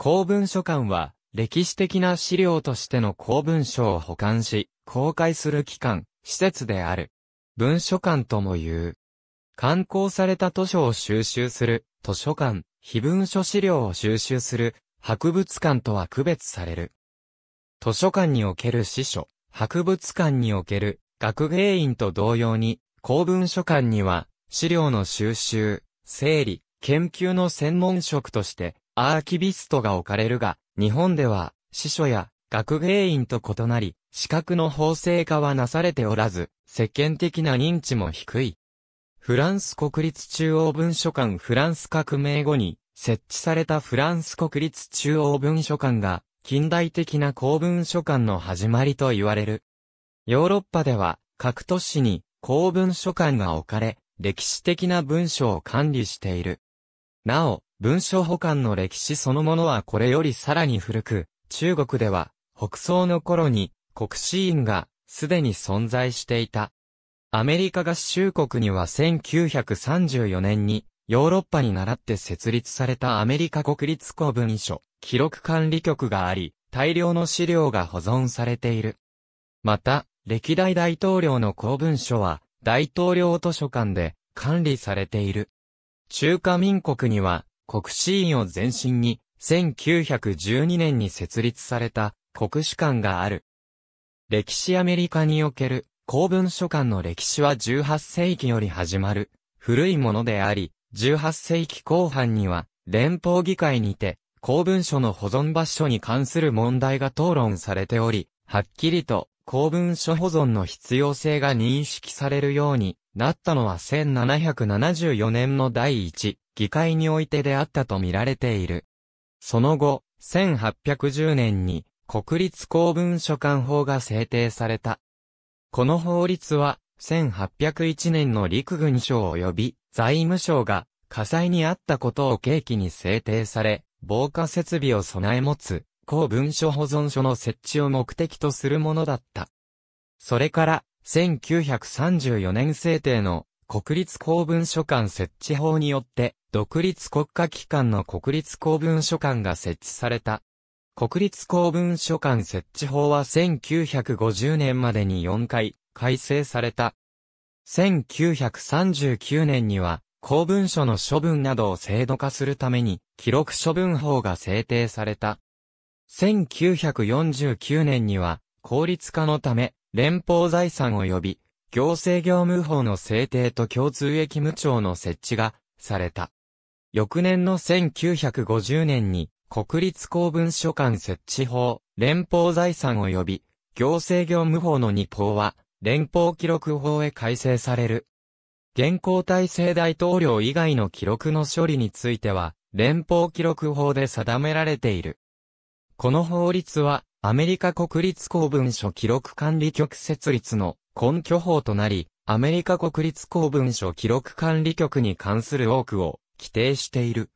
公文書館は、歴史的な資料としての公文書を保管し、公開する機関、施設である。文書館とも言う。刊行された図書を収集する、図書館、非文書資料を収集する、博物館とは区別される。図書館における司書、博物館における学芸員と同様に、公文書館には資料の収集、整理、研究の専門職としてアーキビストが置かれるが、日本では、司書や学芸員と異なり、資格の法制化はなされておらず、世間的な認知も低い。フランス国立中央文書館フランス革命後に設置されたフランス国立中央文書館が近代的な公文書館の始まりと言われる。ヨーロッパでは各都市に公文書館が置かれ、歴史的な文書を管理している。なお、文書保管の歴史そのものはこれよりさらに古く、中国では、北宋の頃に、国史院が、すでに存在していた。アメリカ合衆国には1934年に、ヨーロッパに倣って設立されたアメリカ国立公文書、記録管理局があり、大量の資料が保存されている。また、歴代大統領の公文書は、大統領図書館で、管理されている。中華民国には、国史院を前身に、1912年に設立された国史館がある。歴史アメリカにおける公文書館の歴史は18世紀より始まる古いものであり、18世紀後半には連邦議会にて公文書の保存場所に関する問題が討論されており、はっきりと公文書保存の必要性が認識されるようになったのは1774年の第一議会においてであったと見られている。その後、1810年に国立公文書館法が制定された。この法律は、1801年の陸軍省及び財務省が火災にあったことを契機に制定され、防火設備を備え持つ公文書保存書の設置を目的とするものだった。それから、1934年制定の国立公文書館設置法によって、独立国家機関の国立公文書館が設置された。国立公文書館設置法は1950年までに4回改正された。1939年には公文書の処分などを制度化するために記録処分法が制定された。1949年には、効率化のため、連邦財産及び、行政業務法の制定と共通役務庁の設置が、された。翌年の1950年に、国立公文書館設置法、連邦財産及び、行政業務法の2法は、連邦記録法へ改正される。現行体制大統領以外の記録の処理については、連邦記録法で定められている。この法律は、アメリカ国立公文書記録管理局設立の根拠法となり、アメリカ国立公文書記録管理局に関する多くを規定している。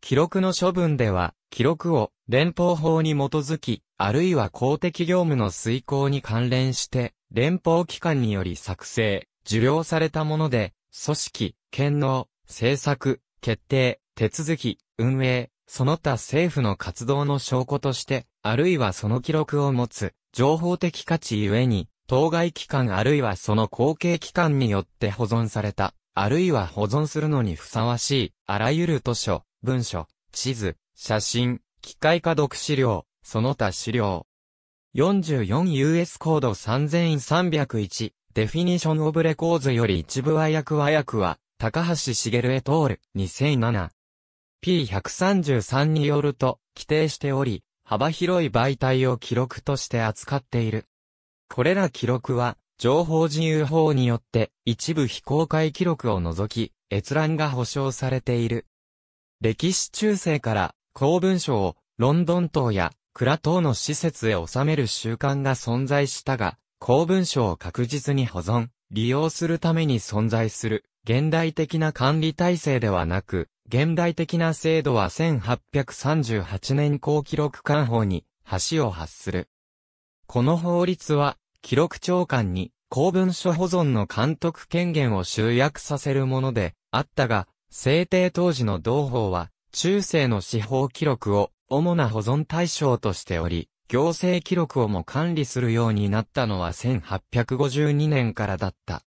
記録の処分では、記録を連邦法に基づき、あるいは公的業務の遂行に関連して、連邦機関により作成、受領されたもので、組織、権能、政策、決定、手続き、運営、その他政府の活動の証拠として、あるいはその記録を持つ、情報的価値ゆえに、当該機関あるいはその後継機関によって保存された、あるいは保存するのにふさわしい、あらゆる図書、文書、地図、写真、機械化読資料、その他資料。44US コード3301、デフィニションオブレコーズより一部和訳和訳は、高橋茂へ通る、2007。P133 によると規定しており、幅広い媒体を記録として扱っている。これら記録は、情報自由法によって一部非公開記録を除き、閲覧が保障されている。歴史中世から公文書をロンドン島や蔵等の施設へ収める習慣が存在したが、公文書を確実に保存、利用するために存在する現代的な管理体制ではなく、現代的な制度は1838年公記録官法に橋を発する。この法律は、記録長官に公文書保存の監督権限を集約させるものであったが、制定当時の同法は、中世の司法記録を主な保存対象としており、行政記録をも管理するようになったのは1852年からだった。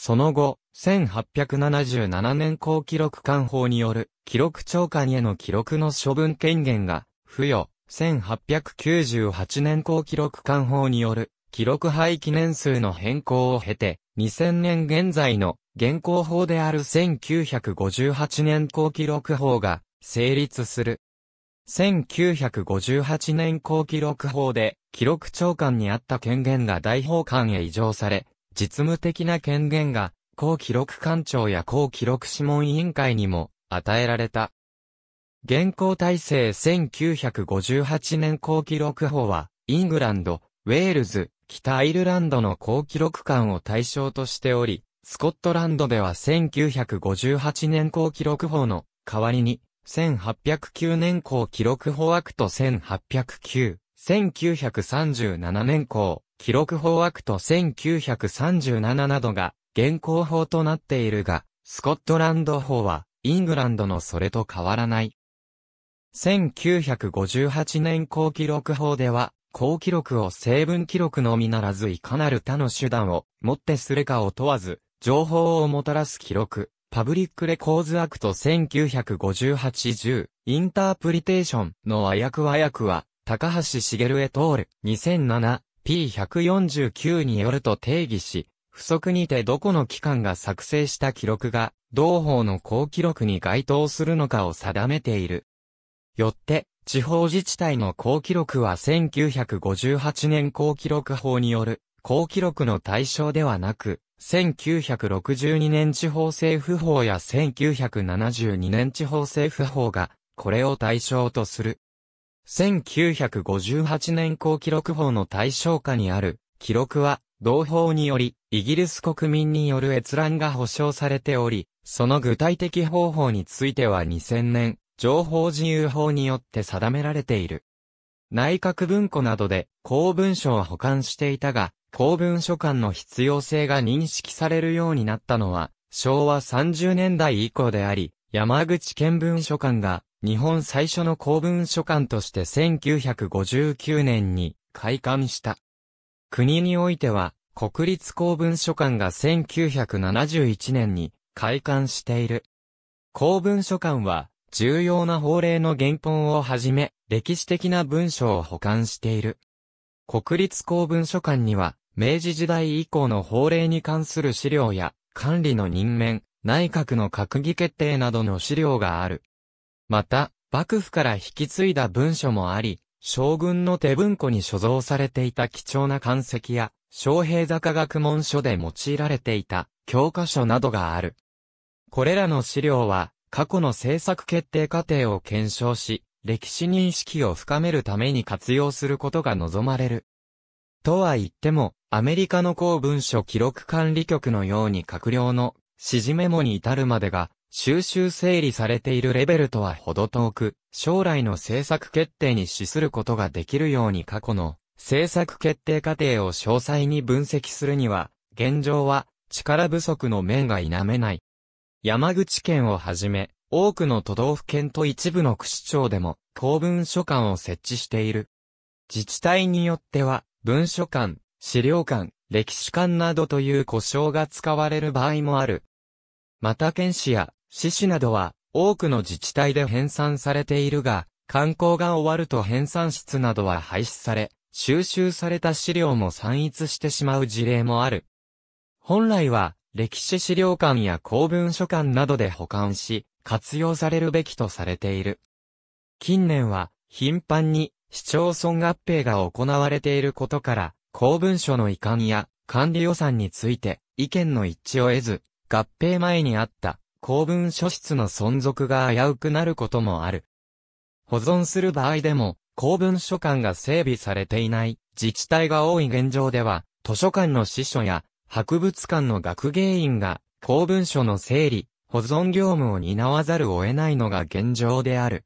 その後、1877年公記録官法による記録長官への記録の処分権限が付与。1898年公記録官法による記録廃記念数の変更を経て、2000年現在の現行法である1958年公記録法が成立する。1958年公記録法で記録長官にあった権限が大法官へ移譲され、実務的な権限が、高記録官庁や高記録諮問委員会にも与えられた。現行体制1958年高記録法は、イングランド、ウェールズ、北アイルランドの高記録官を対象としており、スコットランドでは1958年高記録法の代わりに、1809年高記録法アクト1809、1937年高記録法アクト1937などが現行法となっているが、スコットランド法はイングランドのそれと変わらない。1958年高記録法では、高記録を成分記録のみならずいかなる他の手段をもってするかを問わず、情報をもたらす記録、パブリックレコーズアクト1958-10、インタープリテーションの和訳和訳は、高橋茂へ通る、2007、P149 によると定義し、不足にてどこの機関が作成した記録が、同法の公記録に該当するのかを定めている。よって、地方自治体の公記録は1958年公記録法による、公記録の対象ではなく、1962年地方政府法や1972年地方政府法が、これを対象とする。1958年公記録法の対象下にある記録は、同法により、イギリス国民による閲覧が保障されており、その具体的方法については2000年、情報自由法によって定められている。内閣文庫などで公文書を保管していたが、公文書館の必要性が認識されるようになったのは、昭和30年代以降であり、山口県文書館が日本最初の公文書館として1959年に開館した。国においては、国立公文書館が1971年に開館している。公文書館は、重要な法令の原本をはじめ、歴史的な文書を保管している。国立公文書館には、明治時代以降の法令に関する資料や、管理の任免、内閣の閣議決定などの資料がある。また、幕府から引き継いだ文書もあり、将軍の手文庫に所蔵されていた貴重な漢石や、昌平坂学問書で用いられていた教科書などがある。これらの資料は、過去の政策決定過程を検証し、歴史認識を深めるために活用することが望まれる。とは言っても、アメリカの公文書記録管理局のように閣僚の指示メモに至るまでが収集整理されているレベルとはほど遠く、将来の政策決定に資することができるように過去の政策決定過程を詳細に分析するには、現状は力不足の面が否めない。山口県をはじめ、多くの都道府県と一部の区市町でも公文書館を設置している。自治体によっては、文書館、資料館、歴史館などという故障が使われる場合もある。また県市や獅子などは多くの自治体で編纂されているが、観光が終わると編纂室などは廃止され、収集された資料も散逸してしまう事例もある。本来は、歴史資料館や公文書館などで保管し、活用されるべきとされている。近年は、頻繁に市町村合併が行われていることから、公文書の遺憾や管理予算について意見の一致を得ず、合併前にあった公文書室の存続が危うくなることもある。保存する場合でも、公文書館が整備されていない自治体が多い現状では、図書館の司書や博物館の学芸員が公文書の整理、保存業務を担わざるを得ないのが現状である。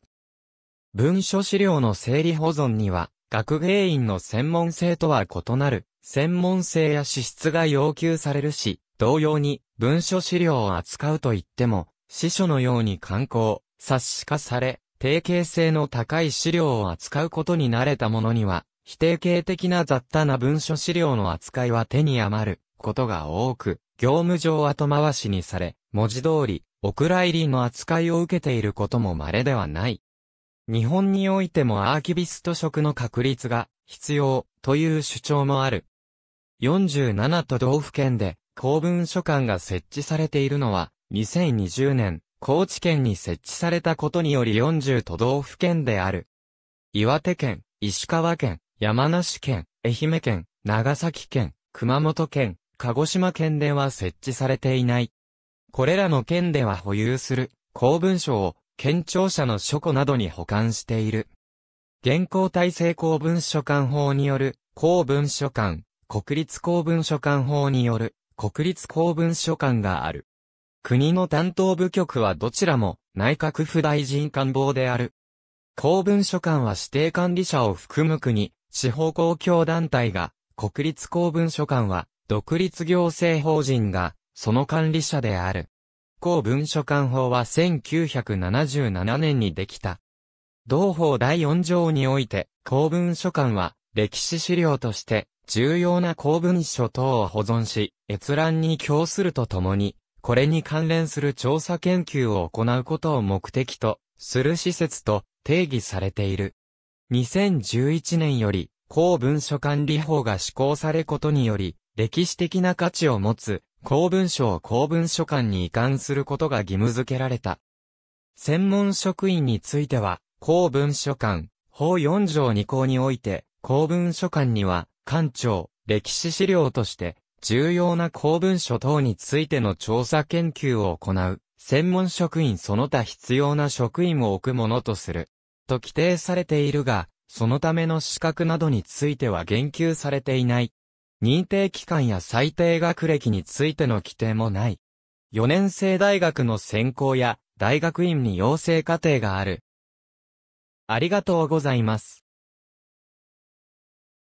文書資料の整理保存には、学芸員の専門性とは異なる、専門性や資質が要求されるし、同様に文書資料を扱うといっても、司書のように刊行、冊子化され、定型性の高い資料を扱うことに慣れた者には、否定形的な雑多な文書資料の扱いは手に余ることが多く、業務上後回しにされ、文字通り、お蔵入りの扱いを受けていることも稀ではない。日本においてもアーキビスト職の確立が必要という主張もある。47都道府県で公文書館が設置されているのは、2020年、高知県に設置されたことにより40都道府県である。岩手県、石川県、山梨県、愛媛県、長崎県、熊本県、鹿児島県では設置されていない。これらの県では保有する公文書を県庁舎の書庫などに保管している。現行体制公文書館法による公文書館、国立公文書館法による国立公文書館がある。国の担当部局はどちらも内閣府大臣官房である。公文書館は指定管理者を含む国、地方公共団体が、国立公文書館は独立行政法人がその管理者である。公文書館法は1977年にできた。同法第4条において公文書館は歴史資料として重要な公文書等を保存し、閲覧に供するとともに、これに関連する調査研究を行うことを目的とする施設と定義されている。2011年より公文書管理法が施行されことにより、歴史的な価値を持つ公文書を公文書館に移管することが義務付けられた。専門職員については、公文書館、法4条2項において、公文書館には、官庁、歴史資料として、重要な公文書等についての調査研究を行う、専門職員その他必要な職員を置くものとする、と規定されているが、そのための資格などについては言及されていない。認定機関や最低学歴についての規定もない。4年生大学の専攻や大学院に養成課程がある。ありがとうございます。